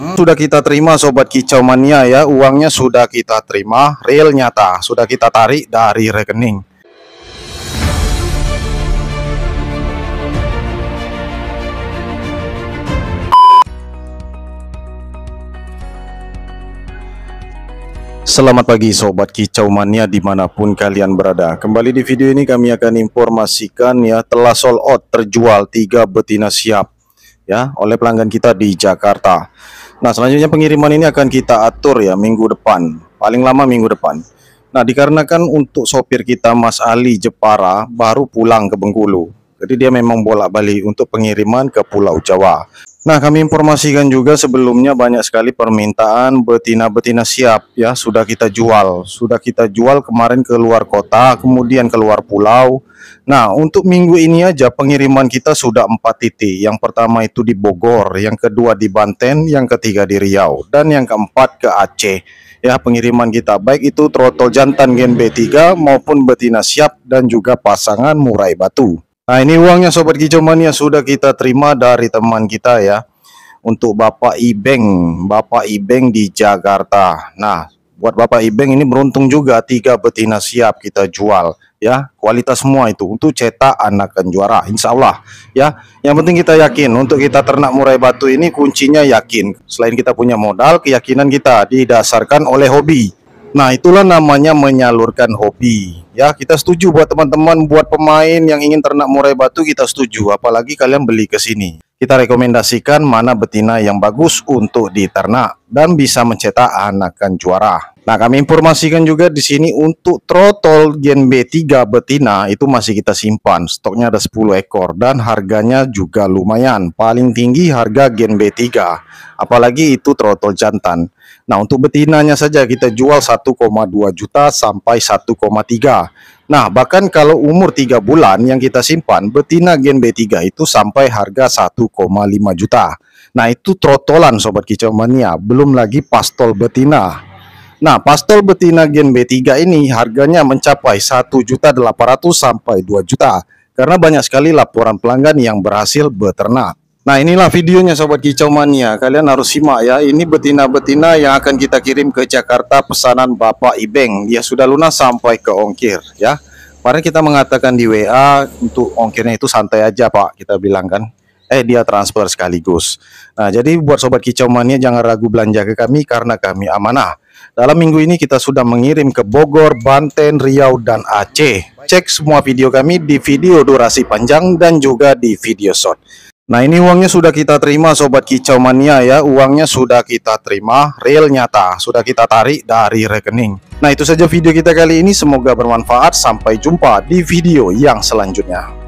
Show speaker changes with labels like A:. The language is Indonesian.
A: sudah kita terima sobat kicau mania ya, uangnya sudah kita terima, real nyata, sudah kita tarik dari rekening. Selamat pagi Sobat Kicau Mania dimanapun kalian berada Kembali di video ini kami akan informasikan ya telah sold out terjual 3 betina siap ya oleh pelanggan kita di Jakarta Nah, selanjutnya pengiriman ini akan kita atur ya minggu depan, paling lama minggu depan. Nah, dikarenakan untuk sopir kita Mas Ali Jepara baru pulang ke Bengkulu. Jadi dia memang bolak-balik untuk pengiriman ke Pulau Jawa. Nah, kami informasikan juga sebelumnya banyak sekali permintaan betina-betina siap ya, sudah kita jual. Sudah kita jual kemarin ke luar kota, kemudian ke luar pulau. Nah, untuk minggu ini aja pengiriman kita sudah 4 titik. Yang pertama itu di Bogor, yang kedua di Banten, yang ketiga di Riau, dan yang keempat ke Aceh. Ya, pengiriman kita baik itu trotol jantan gen B3 maupun betina siap dan juga pasangan murai batu. Nah ini uangnya Sobat Kicau Mania sudah kita terima dari teman kita ya Untuk Bapak Ibeng Bapak Ibeng di Jakarta Nah buat Bapak Ibeng ini beruntung juga tiga betina siap kita jual ya kualitas semua itu untuk cetak anakan juara Insya Allah ya yang penting kita yakin untuk kita ternak murai batu ini kuncinya yakin selain kita punya modal keyakinan kita didasarkan oleh hobi Nah, itulah namanya menyalurkan hobi. Ya, kita setuju buat teman-teman, buat pemain yang ingin ternak murai batu kita setuju, apalagi kalian beli ke sini. Kita rekomendasikan mana betina yang bagus untuk diternak dan bisa mencetak anakan juara. Nah, kami informasikan juga di sini untuk trotol Gen B3 betina itu masih kita simpan. Stoknya ada 10 ekor dan harganya juga lumayan. Paling tinggi harga Gen B3, apalagi itu trotol jantan. Nah, untuk betinanya saja kita jual 1,2 juta sampai 1,3. Nah, bahkan kalau umur 3 bulan yang kita simpan, betina gen B3 itu sampai harga 1,5 juta. Nah, itu trotolan sobat kicau mania, belum lagi pastol betina. Nah, pastol betina gen B3 ini harganya mencapai 1 juta ratus sampai 2 juta karena banyak sekali laporan pelanggan yang berhasil beternak. Nah inilah videonya Sobat Kicau Mania Kalian harus simak ya Ini betina-betina yang akan kita kirim ke Jakarta Pesanan Bapak Ibeng Dia sudah lunas sampai ke ongkir ya Kemarin kita mengatakan di WA Untuk ongkirnya itu santai aja Pak Kita bilang kan Eh dia transfer sekaligus Nah jadi buat Sobat Kicau Mania Jangan ragu belanja ke kami Karena kami amanah Dalam minggu ini kita sudah mengirim ke Bogor, Banten, Riau, dan Aceh Cek semua video kami di video durasi panjang Dan juga di video short Nah ini uangnya sudah kita terima Sobat Kicau Mania ya Uangnya sudah kita terima real nyata Sudah kita tarik dari rekening Nah itu saja video kita kali ini Semoga bermanfaat Sampai jumpa di video yang selanjutnya